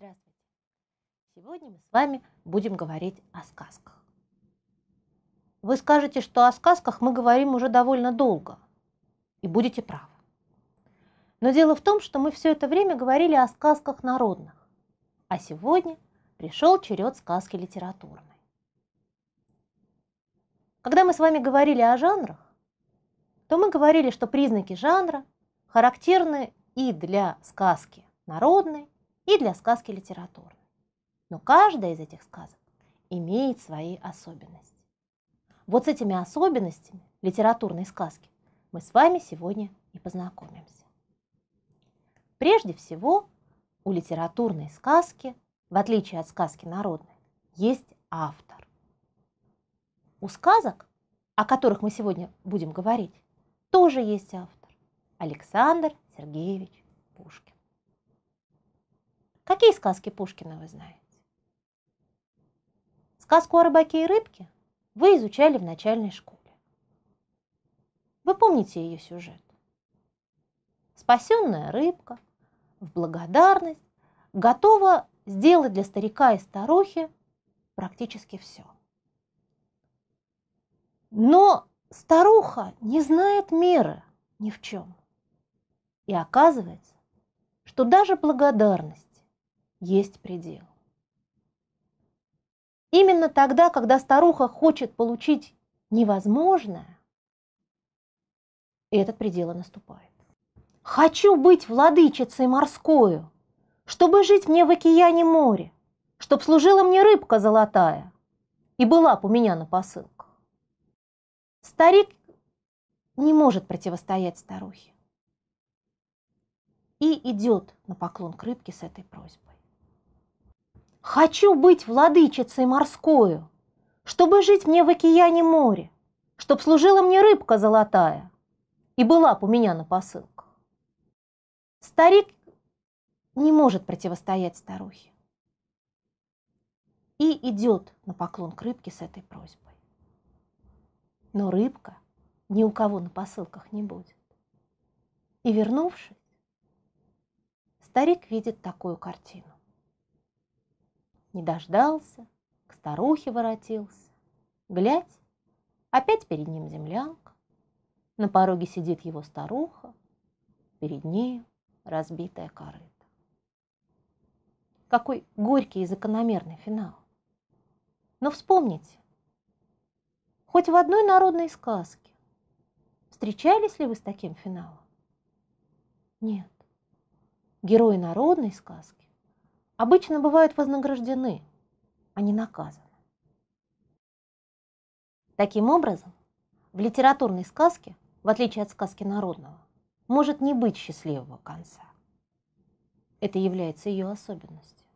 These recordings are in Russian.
Здравствуйте! Сегодня мы с вами будем говорить о сказках. Вы скажете, что о сказках мы говорим уже довольно долго, и будете правы. Но дело в том, что мы все это время говорили о сказках народных, а сегодня пришел черед сказки литературной. Когда мы с вами говорили о жанрах, то мы говорили, что признаки жанра характерны и для сказки народной, и для сказки литературной. Но каждая из этих сказок имеет свои особенности. Вот с этими особенностями литературной сказки мы с вами сегодня и познакомимся. Прежде всего, у литературной сказки, в отличие от сказки народной, есть автор. У сказок, о которых мы сегодня будем говорить, тоже есть автор – Александр Сергеевич Пушкин. Какие сказки Пушкина вы знаете? Сказку о рыбаке и рыбке вы изучали в начальной школе. Вы помните ее сюжет? Спасенная рыбка в благодарность готова сделать для старика и старухи практически все. Но старуха не знает меры ни в чем. И оказывается, что даже благодарность есть предел. Именно тогда, когда старуха хочет получить невозможное, этот предел и наступает. «Хочу быть владычицей морскою, чтобы жить мне в океане море, чтоб служила мне рыбка золотая и была б у меня на посылках». Старик не может противостоять старухе и идет на поклон к рыбке с этой просьбой. Хочу быть владычицей морскою, чтобы жить мне в океане море, чтоб служила мне рыбка золотая и была б у меня на посылках. Старик не может противостоять старухе и идет на поклон к рыбке с этой просьбой. Но рыбка ни у кого на посылках не будет. И вернувшись, старик видит такую картину. Не дождался, к старухе воротился. Глядь, опять перед ним землянка. На пороге сидит его старуха, перед нею разбитая корыта. Какой горький и закономерный финал. Но вспомните, хоть в одной народной сказке, встречались ли вы с таким финалом? Нет. Герои народной сказки обычно бывают вознаграждены, а не наказаны. Таким образом, в литературной сказке, в отличие от сказки народного, может не быть счастливого конца. Это является ее особенностью.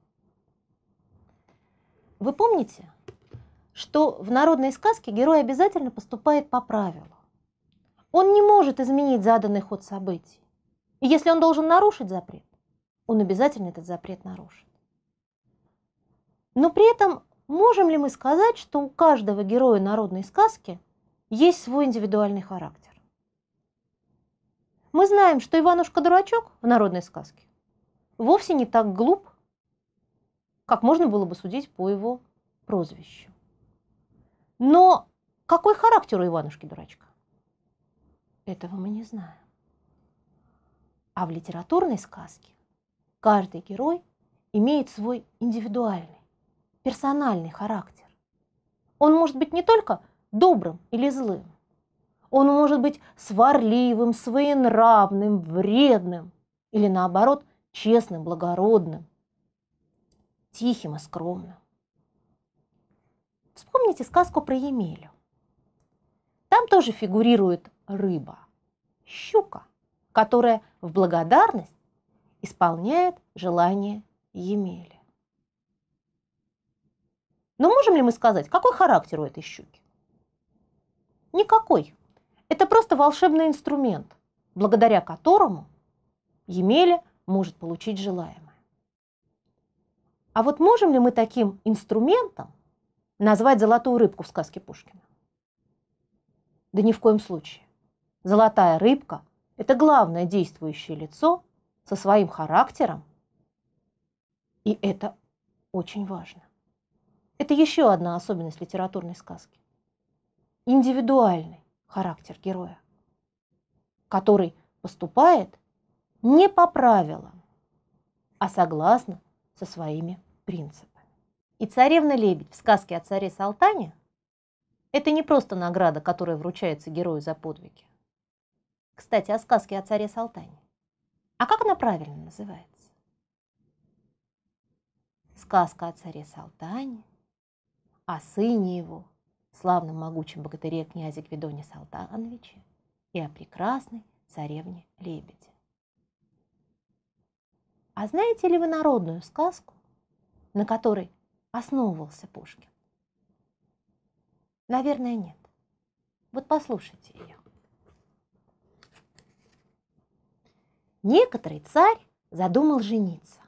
Вы помните, что в народной сказке герой обязательно поступает по правилу. Он не может изменить заданный ход событий. И если он должен нарушить запрет, он обязательно этот запрет нарушит. Но при этом можем ли мы сказать, что у каждого героя народной сказки есть свой индивидуальный характер? Мы знаем, что Иванушка-дурачок в народной сказке вовсе не так глуп, как можно было бы судить по его прозвищу. Но какой характер у Иванушки-дурачка? Этого мы не знаем. А в литературной сказке каждый герой имеет свой индивидуальный, персональный характер. Он может быть не только добрым или злым. Он может быть сварливым, своенравным, вредным или наоборот честным, благородным, тихим и скромным. Вспомните сказку про Емелю. Там тоже фигурирует рыба, щука, которая в благодарность исполняет желание Емели. Но можем ли мы сказать, какой характер у этой щуки? Никакой. Это просто волшебный инструмент, благодаря которому Емеля может получить желаемое. А вот можем ли мы таким инструментом назвать золотую рыбку в сказке Пушкина? Да ни в коем случае. Золотая рыбка – это главное действующее лицо со своим характером, и это очень важно. Это еще одна особенность литературной сказки. Индивидуальный характер героя, который поступает не по правилам, а согласно со своими принципами. И царевна-лебедь в сказке о царе Салтане – это не просто награда, которая вручается герою за подвиги. Кстати, о сказке о царе Салтане. А как она правильно называется? Сказка о царе Салтане – о сыне его, славном могучем богатыре князе Кведоне Салтановиче и о прекрасной царевне Лебеде. А знаете ли вы народную сказку, на которой основывался Пушкин? Наверное, нет. Вот послушайте ее. Некоторый царь задумал жениться,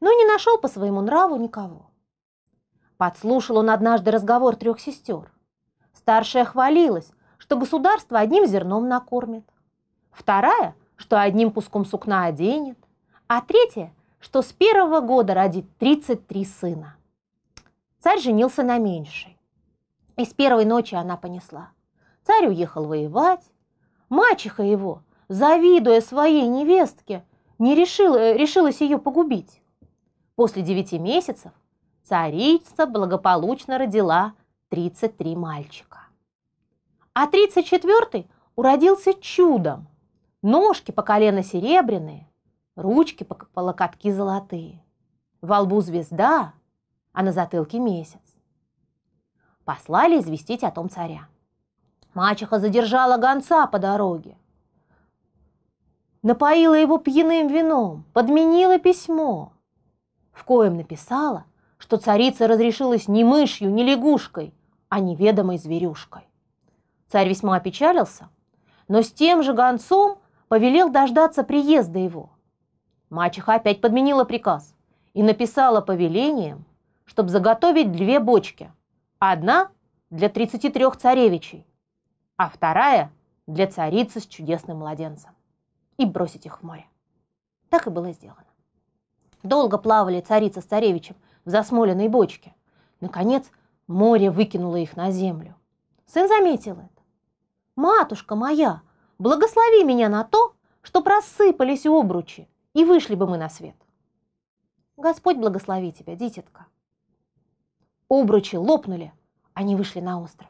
но не нашел по своему нраву никого. Подслушал он однажды разговор трех сестер. Старшая хвалилась, что государство одним зерном накормит. Вторая, что одним пуском сукна оденет. А третья, что с первого года родит 33 сына. Царь женился на меньшей. И с первой ночи она понесла. Царь уехал воевать. Мачеха его, завидуя своей невестке, не решила, решилась ее погубить. После девяти месяцев царица благополучно родила 33 мальчика. А 34-й уродился чудом. Ножки по колено серебряные, ручки по локотки золотые. Во лбу звезда, а на затылке месяц. Послали известить о том царя. Мачеха задержала гонца по дороге. Напоила его пьяным вином, подменила письмо, в коем написала – что царица разрешилась не мышью, не лягушкой, а неведомой зверюшкой. Царь весьма опечалился, но с тем же гонцом повелел дождаться приезда его. Мачеха опять подменила приказ и написала повелением, чтобы заготовить две бочки. Одна для 33 царевичей, а вторая для царицы с чудесным младенцем. И бросить их в море. Так и было сделано. Долго плавали царица с царевичем в засмоленной бочке. Наконец море выкинуло их на землю. Сын заметил это. «Матушка моя, благослови меня на то, что просыпались обручи, и вышли бы мы на свет». «Господь благослови тебя, дитятка». Обручи лопнули, они вышли на остров.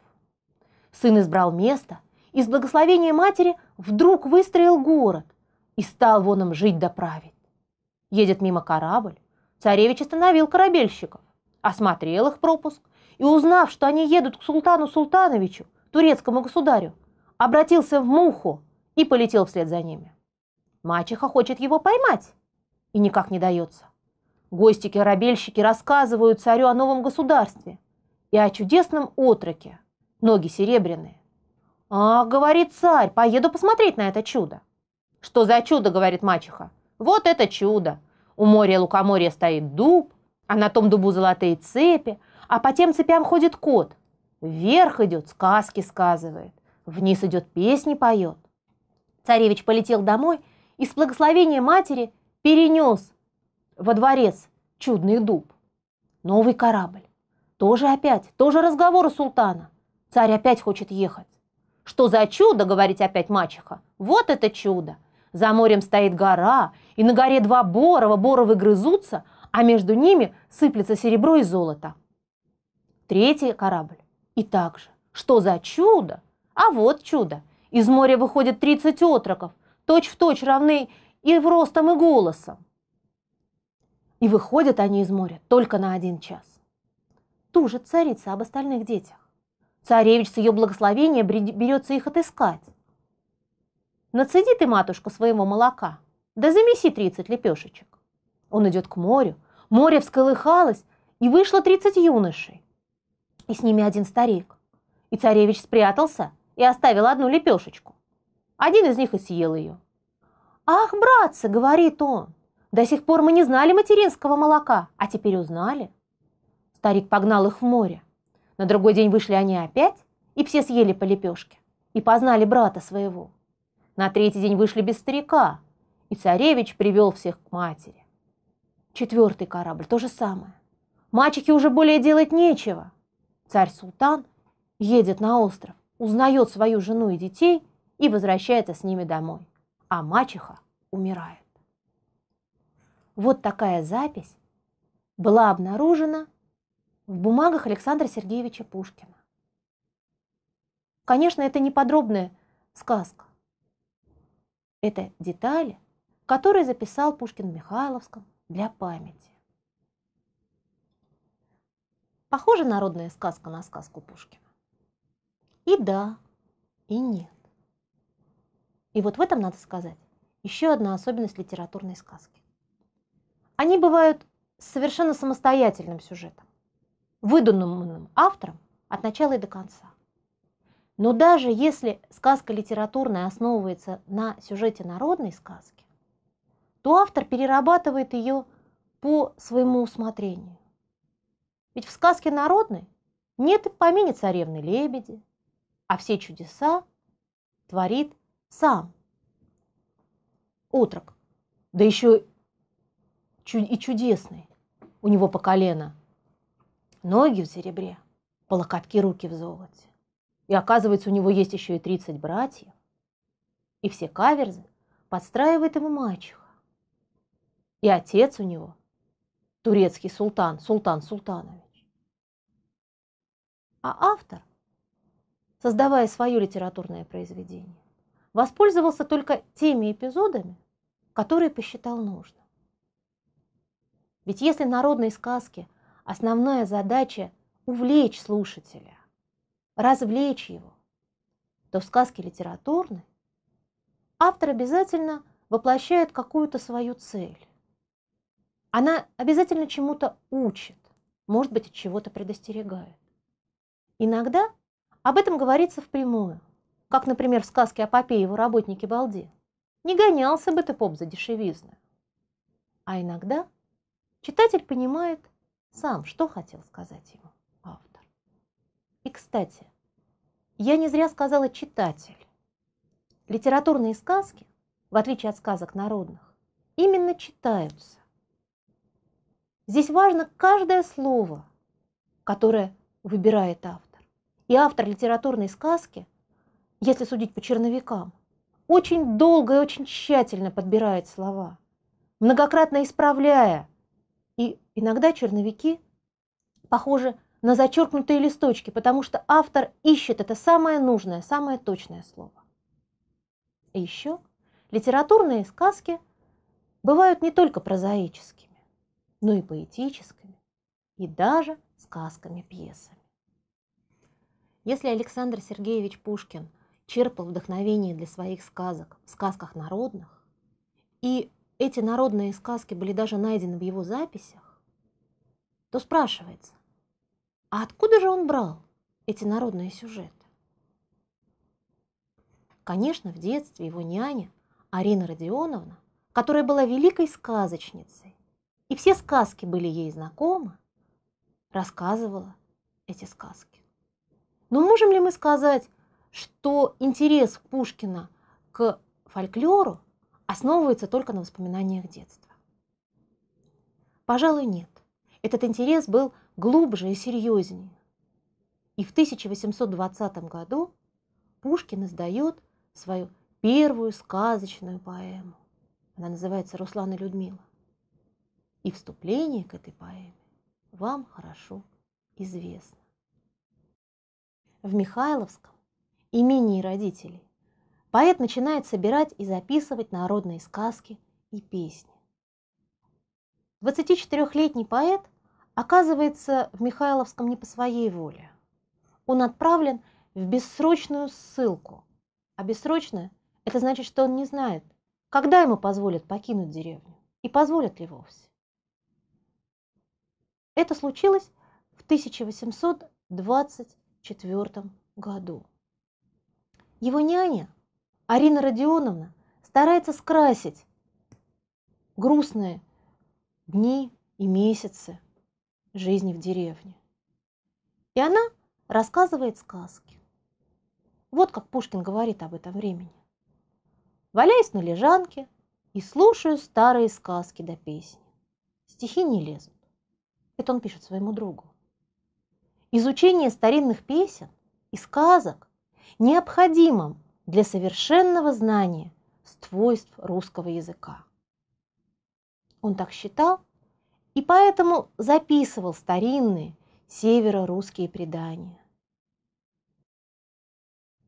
Сын избрал место, и с благословения матери вдруг выстроил город и стал воном жить да править. Едет мимо корабль, Царевич остановил корабельщиков, осмотрел их пропуск и, узнав, что они едут к султану Султановичу, турецкому государю, обратился в муху и полетел вслед за ними. Мачеха хочет его поймать и никак не дается. Гости-корабельщики рассказывают царю о новом государстве и о чудесном отроке, ноги серебряные. «А, — говорит царь, — поеду посмотреть на это чудо». «Что за чудо?» — говорит мачеха. «Вот это чудо! У моря лукоморья стоит дуб, а на том дубу золотые цепи, а по тем цепям ходит кот. Вверх идет, сказки сказывает, вниз идет, песни поет. Царевич полетел домой и с благословения матери перенес во дворец чудный дуб. Новый корабль. Тоже опять, тоже разговор у султана. Царь опять хочет ехать. Что за чудо, говорить опять мачеха? Вот это чудо! За морем стоит гора, и на горе два борова, боровы грызутся, а между ними сыплется серебро и золото. Третий корабль. И так же. Что за чудо? А вот чудо. Из моря выходят 30 отроков, точь-в-точь равны и в ростом, и голосом. И выходят они из моря только на один час. Тужит царица об остальных детях. Царевич с ее благословения берется их отыскать. Нацеди ты, матушка, своего молока, да замеси 30 лепешечек. Он идет к морю, море всколыхалось, и вышло 30 юношей. И с ними один старик. И царевич спрятался и оставил одну лепешечку. Один из них и съел ее. «Ах, братцы!» — говорит он. «До сих пор мы не знали материнского молока, а теперь узнали». Старик погнал их в море. На другой день вышли они опять, и все съели по лепешке, и познали брата своего. На третий день вышли без старика, и царевич привел всех к матери. Четвертый корабль, то же самое. Мальчике уже более делать нечего. Царь-султан едет на остров, узнает свою жену и детей и возвращается с ними домой. А мачеха умирает. Вот такая запись была обнаружена в бумагах Александра Сергеевича Пушкина. Конечно, это не подробная сказка, это детали, которые записал Пушкин в Михайловском для памяти. Похожа народная сказка на сказку Пушкина? И да, и нет. И вот в этом надо сказать еще одна особенность литературной сказки. Они бывают с совершенно самостоятельным сюжетом, выдуманным автором от начала и до конца. Но даже если сказка литературная основывается на сюжете народной сказки, то автор перерабатывает ее по своему усмотрению. Ведь в сказке народной нет и в помине царевны лебеди, а все чудеса творит сам отрок, да еще и чудесный, у него по колено, ноги в серебре, по локотке руки в золоте. И оказывается, у него есть еще и 30 братьев. И все каверзы подстраивает ему мачеха. И отец у него – турецкий султан, султан Султанович. А автор, создавая свое литературное произведение, воспользовался только теми эпизодами, которые посчитал нужным. Ведь если народные сказки – основная задача – увлечь слушателя, развлечь его, то в сказке литературной автор обязательно воплощает какую-то свою цель. Она обязательно чему-то учит, может быть, от чего-то предостерегает. Иногда об этом говорится впрямую, как, например, в сказке о попе и его работнике Балде. Не гонялся бы ты поп за дешевизну. А иногда читатель понимает сам, что хотел сказать ему. И, кстати, я не зря сказала «читатель». Литературные сказки, в отличие от сказок народных, именно читаются. Здесь важно каждое слово, которое выбирает автор. И автор литературной сказки, если судить по черновикам, очень долго и очень тщательно подбирает слова, многократно исправляя. И иногда черновики похоже, на зачеркнутые листочки, потому что автор ищет это самое нужное, самое точное слово. И еще литературные сказки бывают не только прозаическими, но и поэтическими, и даже сказками-пьесами. Если Александр Сергеевич Пушкин черпал вдохновение для своих сказок в сказках народных, и эти народные сказки были даже найдены в его записях, то спрашивается – а откуда же он брал эти народные сюжеты? Конечно, в детстве его няня Арина Родионовна, которая была великой сказочницей, и все сказки были ей знакомы, рассказывала эти сказки. Но можем ли мы сказать, что интерес Пушкина к фольклору основывается только на воспоминаниях детства? Пожалуй, нет. Этот интерес был – глубже и серьезнее. И в 1820 году Пушкин издает свою первую сказочную поэму. Она называется «Руслан и Людмила». И вступление к этой поэме вам хорошо известно. В Михайловском имении родителей поэт начинает собирать и записывать народные сказки и песни. 24-летний поэт – оказывается в Михайловском не по своей воле. Он отправлен в бессрочную ссылку. А бессрочная – это значит, что он не знает, когда ему позволят покинуть деревню и позволят ли вовсе. Это случилось в 1824 году. Его няня Арина Родионовна старается скрасить грустные дни и месяцы жизни в деревне. И она рассказывает сказки. Вот как Пушкин говорит об этом времени. Валяюсь на лежанке и слушаю старые сказки до да песни. Стихи не лезут. Это он пишет своему другу. Изучение старинных песен и сказок необходимым для совершенного знания свойств русского языка. Он так считал и поэтому записывал старинные северо-русские предания.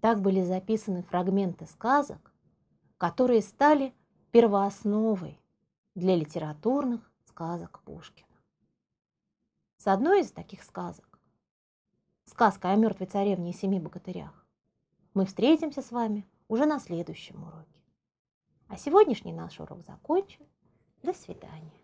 Так были записаны фрагменты сказок, которые стали первоосновой для литературных сказок Пушкина. С одной из таких сказок, сказка о мертвой царевне и семи богатырях, мы встретимся с вами уже на следующем уроке. А сегодняшний наш урок закончен. До свидания.